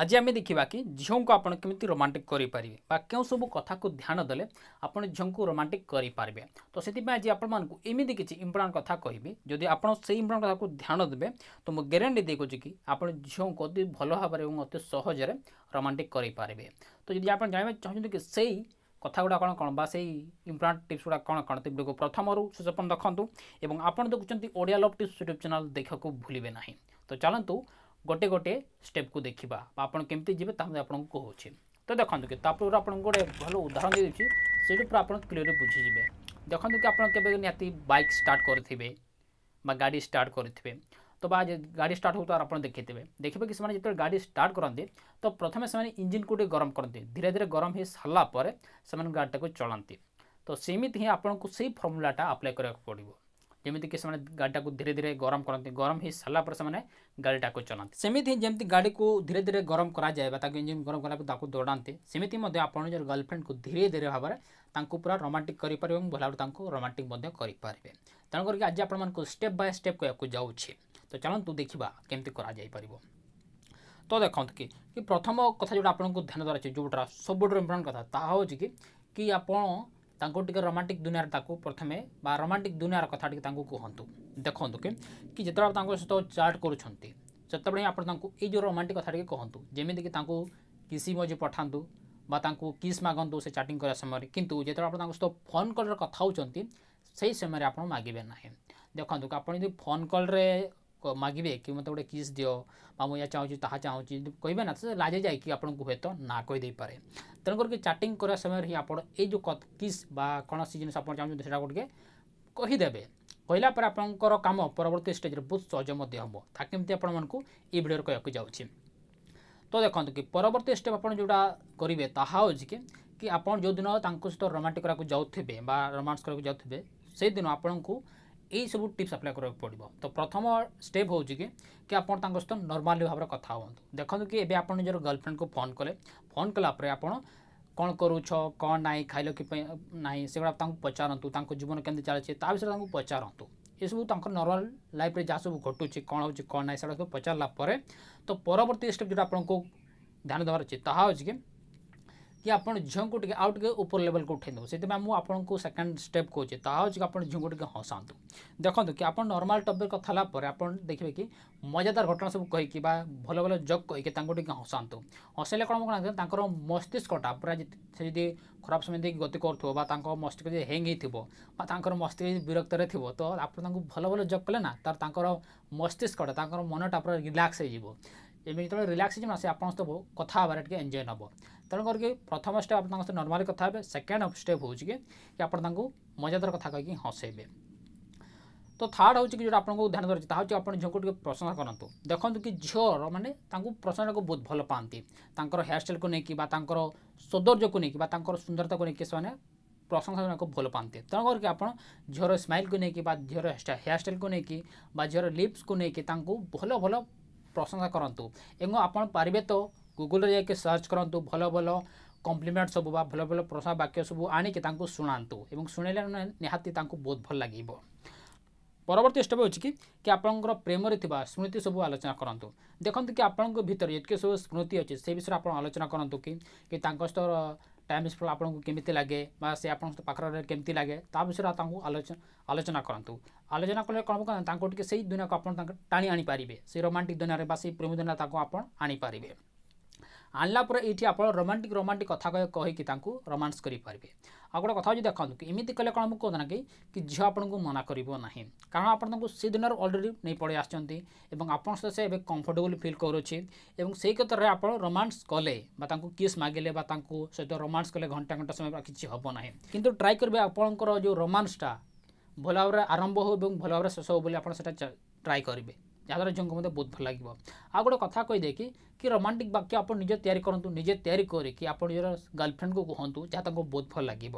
ଆଜି ଆମେ ଦେଖିବା କି ଝିଅଙ୍କୁ ଆପଣ କେମିତି ରୋମାଣ୍ଟିକ୍ କରିପାରିବେ ବା କେଉଁ ସବୁ କଥାକୁ ଧ୍ୟାନ ଦେଲେ ଆପଣ ଝିଅଙ୍କୁ ରୋମାଣ୍ଟିକ୍ କରିପାରିବେ ତ ସେଥିପାଇଁ ଆଜି ଆପଣମାନଙ୍କୁ ଏମିତି କିଛି ଇମ୍ପୋର୍ଟାଣ୍ଟ କଥା କହିବି ଯଦି ଆପଣ ସେଇ ଇମ୍ପୋର୍ଟାଣ୍ଟ କଥାକୁ ଧ୍ୟାନ ଦେବେ ତ ମୁଁ ଗ୍ୟାରେଣ୍ଟି ଦେଇକରୁଛି କି ଆପଣ ଝିଅଙ୍କୁ ଅତି ଭଲ ଭାବରେ ଏବଂ ଅତି ସହଜରେ ରୋମାଣ୍ଟିକ୍ କରିପାରିବେ ତ ଯଦି ଆପଣ ଜାଣିବାକୁ ଚାହୁଁଛନ୍ତି କି ସେଇ କଥା ଗୁଡ଼ା କ'ଣ କ'ଣ ବା ସେଇ ଇମ୍ପୋର୍ଟାଣ୍ଟ ଟିପ୍ସ ଗୁଡ଼ା କ'ଣ କ'ଣ ଭିଡ଼ିଓକୁ ପ୍ରଥମରୁ ଶେଷ ପର୍ଯ୍ୟନ୍ତ ଦେଖନ୍ତୁ ଏବଂ ଆପଣ ଦେଖୁଛନ୍ତି Odia love tips YouTube channel ଦେଖିବାକୁ ଭୁଲିବେ ନାହିଁ ତ ଚାଲନ୍ତୁ ଗୋଟେ ଗୋଟିଏ ଷ୍ଟେପ୍କୁ ଦେଖିବା ଆପଣ କେମିତି ଯିବେ ତାହା ମଧ୍ୟ ଆପଣଙ୍କୁ କହୁଛି ତ ଦେଖନ୍ତୁ କି ତା ପୂର୍ବରୁ ଆପଣଙ୍କୁ ଗୋଟେ ଭଲ ଉଦାହରଣ ଦେଉଛି ସେଇଠି ପୁରା ଆପଣ କ୍ଲିଅର୍ଲି ବୁଝିଯିବେ ଦେଖନ୍ତୁ କି ଆପଣ କେବେ ନିହାତି ବାଇକ୍ ଷ୍ଟାର୍ଟ କରିଥିବେ বা ଗାଡ଼ି ଷ୍ଟାର୍ଟ କରିଥିବେ ତ ବା ଗାଡ଼ି ଷ୍ଟାର୍ଟ ହେଉଥିବାର ଆପଣ ଦେଖିଥିବେ ଦେଖିବେ କି ସେମାନେ ଯେତେବେଳେ ଗାଡ଼ି ଷ୍ଟାର୍ଟ କରନ୍ତି ତ ପ୍ରଥମେ ସେମାନେ ଇଞ୍ଜିନ୍କୁ ଟିକେ ଗରମ କରନ୍ତି ଧୀରେ ଧୀରେ ଗରମ ହୋଇସାରିଲା ପରେ ସେମାନେ ଗାଡ଼ିଟାକୁ ଚଳାନ୍ତି ତ ସେମିତି ହିଁ ଆପଣଙ୍କୁ ସେଇ ଫର୍ମୁଲାଟା ଆପ୍ଲାଏ କରିବାକୁ ପଡ଼ିବ ଯେମିତିକି ସେମାନେ ଗାଡ଼ିଟାକୁ ଧୀରେ ଧୀରେ ଗରମ କରନ୍ତି ଗରମ ହୋଇସାରିଲା ପରେ ସେମାନେ ଗାଡ଼ିଟାକୁ ଚଲାନ୍ତି ସେମିତି ଯେମିତି ଗାଡ଼ିକୁ ଧୀରେ ଧୀରେ ଗରମ କରାଯାଏ ବା ତାକୁ ଇଞ୍ଜିନ୍ ଗରମ କଲା ପରେ ତାକୁ ଦୌଡ଼ାନ୍ତି ସେମିତି ମଧ୍ୟ ଆପଣ ନିଜର ଗାର୍ଲଫ୍ରେଣ୍ଡକୁ ଧୀରେ ଧୀରେ ଭାବରେ ତାଙ୍କୁ ପୁରା ରୋମାଣ୍ଟିକ୍ କରିପାରିବେ ଏବଂ ଭଲ ଭାବରେ ତାଙ୍କୁ ରୋମାଣ୍ଟିକ୍ ମଧ୍ୟ କରିପାରିବେ ତେଣୁ କରିକି ଆଜି ଆପଣମାନଙ୍କୁ ଷ୍ଟେପ୍ ବାଏ ଷ୍ଟେପ୍ କହିବାକୁ ଯାଉଛି ତ ଚାଲନ୍ତୁ ଦେଖିବା କେମିତି କରାଯାଇପାରିବ ତ ଦେଖନ୍ତୁ କି କି ପ୍ରଥମ କଥା ଯେଉଁଟା ଆପଣଙ୍କୁ ଧ୍ୟାନ ଦେବାର ଅଛି ଯେଉଁଟା ସବୁଠାରୁ ଇମ୍ପୋର୍ଟାଣ୍ଟ କଥା ତାହା ହେଉଛି କି କି ଆପଣ टे रोमांटिक दुनिया प्रथम रोमांटिक दुनिया कथा कथ कहतु देखो कि जिते सहित चार्ट करते आज रोमांटिक कथ कहतु जमीती किसी मजी पठातु वो किस मागतु से चाटिंग करा समय कितु जो सहित फोन कल रहा कथ समय आप मागे ना देखो आप फोन रे ମାଗିବେ କି ମୋତେ ଗୋଟେ କିସ୍ ଦିଅ ବା ମୁଁ ଏହା ଚାହୁଁଛି ତାହା ଚାହୁଁଛି କହିବେ ନା ସେ ଲାଜେ ଯାଇକି ଆପଣଙ୍କୁ ହୁଏତ ନା କହିଦେଇପାରେ ତେଣୁ କରିକି ଚାଟିଂ କରିବା ସମୟରେ ହିଁ ଆପଣ ଏଇ ଯେଉଁ କିସ୍ ବା କୌଣସି ଜିନିଷ ଆପଣ ଚାହୁଁଛନ୍ତି ସେଇଟାକୁ ଟିକେ କହିଦେବେ କହିଲା ପରେ ଆପଣଙ୍କର କାମ ପରବର୍ତ୍ତୀ ଷ୍ଟେଜ୍ରେ ବହୁତ ସହଜ ମଧ୍ୟ ହେବ ତା କେମିତି ଆପଣମାନଙ୍କୁ ଏଇ ଭିଡ଼ିଓରେ କହିବାକୁ ଯାଉଛି ତ ଦେଖନ୍ତୁ କି ପରବର୍ତ୍ତୀ ଷ୍ଟେପ୍ ଆପଣ ଯେଉଁଟା କରିବେ ତାହା ହେଉଛି କି କି ଆପଣ ଯେଉଁଦିନ ତାଙ୍କ ସହିତ ରୋମାଣ୍ଟିକ୍ କରିବାକୁ ଯାଉଥିବେ ବା ରୋମାନ୍ସ କରିବାକୁ ଯାଉଥିବେ ସେଇଦିନ ଆପଣଙ୍କୁ सब टीप्स अप्लाई करा पड़ो तो प्रथम स्टेप हो कि आप नर्माली भाव में हूँ देखते कि एवं आपर गर्लफ्रेंड को फोन कले फोन कलापर आप कौन करू कौन खाइल कि ना से पचारत जीवन केमी चलिए विषय पचारत ये सब नर्माल लाइफ में जहाँ सब घटू कौन हो कौन ना से पचारापर तो परवर्त स्टेप जो आपको ध्यान देवार अच्छे ता କି ଆପଣ ଝିଅଙ୍କୁ ଟିକେ ଆଉ ଟିକେ ଉପର ଲେଭେଲକୁ ଉଠାଇ ଦେବ ସେଥିପାଇଁ ମୁଁ ଆପଣଙ୍କୁ ସେକେଣ୍ଡ ଷ୍ଟେପ୍ କହୁଛି ତାହା ହେଉଛି ଆପଣ ଝିଅଙ୍କୁ ଟିକେ ହସାନ୍ତୁ ଦେଖନ୍ତୁ କି ଆପଣ ନର୍ମାଲ୍ ଟପିକ୍ କଥା ହେଲା ପରେ ଆପଣ ଦେଖିବେ କି ମଜାଦାର ଘଟଣା ସବୁ କହିକି ବା ଭଲ ଭଲ ଜକ୍ କହିକି ତାଙ୍କୁ ଟିକେ ହସାନ୍ତୁ ହସାଇଲେ କ'ଣ କ'ଣ ତାଙ୍କର ମସ୍ତିଷ୍କଟା ପୁରା ସେ ଯଦି ଖରାପ ସମୟ ଦେଇକି ଗତି କରୁଥିବ ବା ତାଙ୍କ ମସ୍ତିଷ୍କ ଯଦି ହ୍ୟାଙ୍ଗ୍ ହେଇଥିବ ବା ତାଙ୍କର ମସ୍ତିଷ୍କ ଯଦି ବିରକ୍ତରେ ଥିବ ତ ଆପଣ ତାଙ୍କୁ ଭଲ ଭଲ ଜକ୍ କଲେ ନା ତାର ତାଙ୍କର ମସ୍ତିଷ୍କଟା ତାଙ୍କର ମନଟା ପୁରା ରିଲାକ୍ସ ହେଇଯିବ ଏମିତି ଯେତେବେଳେ ରିଲାକ୍ସ ହେଇଯିବ ନା ସେ ଆପଣଙ୍କ ସହିତ କଥା ହେବାରେ ଟିକେ ଏନ୍ଜୟ ନେବ ତେଣୁ କରିକି ପ୍ରଥମ ଷ୍ଟେପ୍ ଆପଣ ତାଙ୍କ ସହିତ ନର୍ମାଲି କଥା ହେବେ ସେକେଣ୍ଡ ଷ୍ଟେପ୍ ହେଉଛି କି କି ଆପଣ ତାଙ୍କୁ ମଜାଦାର କଥା କହିକି ହସେଇବେ ତ ଥାର୍ଡ଼ ହେଉଛି କି ଯେଉଁଟା ଆପଣଙ୍କୁ ଧ୍ୟାନ ଧରୁଛି ତାହା ହେଉଛି ଆପଣ ଝିଅକୁ ଟିକେ ପ୍ରଶଂସା କରନ୍ତୁ ଦେଖନ୍ତୁ କି ଝିଅର ମାନେ ତାଙ୍କୁ ପ୍ରଶଂସାକୁ ବହୁତ ଭଲ ପାଆନ୍ତି ତାଙ୍କର ହେୟାର ଷ୍ଟାଇଲ୍କୁ ନେଇକି ବା ତାଙ୍କର ସୌନ୍ଦର୍ଯ୍ୟକୁ ନେଇକି ବା ତାଙ୍କର ସୁନ୍ଦରତାକୁ ନେଇକି ସେମାନେ ପ୍ରଶଂସା ଜଣକୁ ଭଲ ପାଆନ୍ତି ତେଣୁ କରିକି ଆପଣ ଝିଅର ସ୍ମାଇଲ୍କୁ ନେଇକି ବା ଝିଅର ହେୟାର ଷ୍ଟାଇଲ୍କୁ ନେଇକି ବା ଝିଅର ଲିପ୍ସକୁ ନେଇକି ତାଙ୍କୁ ଭଲ ଭଲ ପ୍ରଶଂସା କରନ୍ତୁ ଏବଂ ଆପଣ ପାରିବେ ତ ଗୁଗୁଲରେ ଯାଇକି ସର୍ଚ୍ଚ କରନ୍ତୁ ଭଲ ଭଲ କମ୍ପ୍ଲିମେଣ୍ଟ ସବୁ ବା ଭଲ ଭଲ ପ୍ରଶଂସା ବାକ୍ୟ ସବୁ ଆଣିକି ତାଙ୍କୁ ଶୁଣାନ୍ତୁ ଏବଂ ଶୁଣିଲେ ନିହାତି ତାଙ୍କୁ ବହୁତ ଭଲ ଲାଗିବ ପରବର୍ତ୍ତୀ ଷ୍ଟେପ୍ ହେଉଛି କି କି ଆପଣଙ୍କର ପ୍ରେମରେ ଥିବା ସ୍ମୃତି ସବୁ ଆଲୋଚନା କରନ୍ତୁ ଦେଖନ୍ତୁ କି ଆପଣଙ୍କ ଭିତରେ ଯେତିକି ସବୁ ସ୍ମୃତି ଅଛି ସେ ବିଷୟରେ ଆପଣ ଆଲୋଚନା କରନ୍ତୁ କି କି ତାଙ୍କ ସହ टाइम स्पल आपको केमी लगे से आप कमी लगे विषय आलोचना आलोचना करूँ आलोचना कले कौन करके से दुनिया को आप टाणी आनी पारे से रोमांटिक दुनिया में से प्रेम दुनिया आप आनीपर आनला पर ये आप रोमांटिक रोमांटिक कथा कहीकि रोमांस करें ଆଉ ଗୋଟେ କଥା ହେଉଛି ଦେଖନ୍ତୁ ଏମିତି କଲେ କ'ଣ ମୁଁ କହୁନା କି କି ଝିଅ ଆପଣଙ୍କୁ ମନା କରିବ ନାହିଁ କାରଣ ଆପଣ ତାଙ୍କୁ ସେ ଦିନରୁ ଅଲରେଡ଼ି ନେଇ ପଳେଇ ଆସିଛନ୍ତି ଏବଂ ଆପଣ ସହିତ ସେ ଏବେ କମ୍ଫର୍ଟେବୁଲ୍ ଫିଲ୍ କରୁଛି ଏବଂ ସେଇ କ୍ଷେତ୍ରରେ ଆପଣ ରୋମାନ୍ସ କଲେ ବା ତାଙ୍କୁ କିସ୍ ମାଗିଲେ ବା ତାଙ୍କୁ ସହିତ ରୋମାନ୍ସ କଲେ ଘଣ୍ଟା ଘଣ୍ଟା ସମୟ କିଛି ହେବ ନାହିଁ କିନ୍ତୁ ଟ୍ରାଏ କରିବେ ଆପଣଙ୍କର ଯେଉଁ ରୋମାନ୍ସଟା ଭଲ ଭାବରେ ଆରମ୍ଭ ହେଉ ଏବଂ ଭଲ ଭାବରେ ଶେଷ ହେଉ ବୋଲି ଆପଣ ସେଇଟା ଟ୍ରାଏ କରିବେ ଯାହାଦ୍ୱାରା ଝିଅଙ୍କୁ ମଧ୍ୟ ବହୁତ ଭଲ ଲାଗିବ ଆଉ ଗୋଟେ କଥା କହିଦେଇକି କି ରୋମାଣ୍ଟିକ୍ ବାକ୍ୟ ଆପଣ ନିଜେ ତିଆରି କରନ୍ତୁ ନିଜେ ତିଆରି କରିକି ଆପଣ ନିଜର ଗାର୍ଲଫ୍ରେଣ୍ଡକୁ କୁହନ୍ତୁ ଯାହା ତାଙ୍କୁ ବହୁତ ଭଲ ଲାଗିବ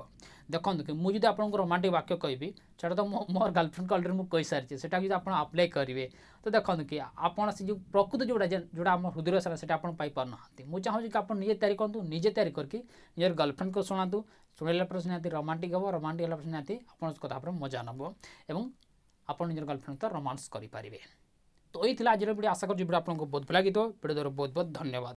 ଦେଖନ୍ତୁ କି ମୁଁ ଯଦି ଆପଣଙ୍କୁ ରୋମାଣ୍ଟିକ୍ ବାକ୍ୟ କହିବି ସେଇଟା ତ ମୋର ଗାର୍ଲଫ୍ରେଣ୍ଡକୁ ଅଲରେଡ଼ି ମୁଁ କହିସାରିଛି ସେଟାକୁ ଯଦି ଆପଣ ଆପ୍ଲାଏ କରିବେ ତ ଦେଖନ୍ତୁ କି ଆପଣ ସେ ଯେଉଁ ପ୍ରକୃତି ଯେଉଁଟା ଯେଉଁଟା ଆମ ହୃଦୟ ସାରା ସେଇଟା ଆପଣ ପାଇପାରୁନାହାନ୍ତି ମୁଁ ଚାହୁଁଛି କି ଆପଣ ନିଜେ ତିଆରି କରନ୍ତୁ ନିଜେ ତିଆରି କରିକି ନିଜର ଗାର୍ଲଫ୍ରେଣ୍ଡକୁ ଶୁଣାନ୍ତୁ ଶୁଣାଇଲା ପରେ ନିହାତି ରୋମାଣ୍ଟିକ୍ ହେବ ରୋମାଣ୍ଟିକ୍ ହେଲା ପରେ ନିହାତି ଆପଣଙ୍କ କଥା ଉପରେ ମଜା ନେବ ଏବଂ ଆପଣ ନିଜର ଗାର୍ଲଫ୍ରେଣ୍ଡ ତ ରୋମାନ୍ସ କରିପାରିବେ तो यही जिलोपीडी आशा आपको बहुत भल लगे भिडियो तो बहुत बहुत धन्यवाद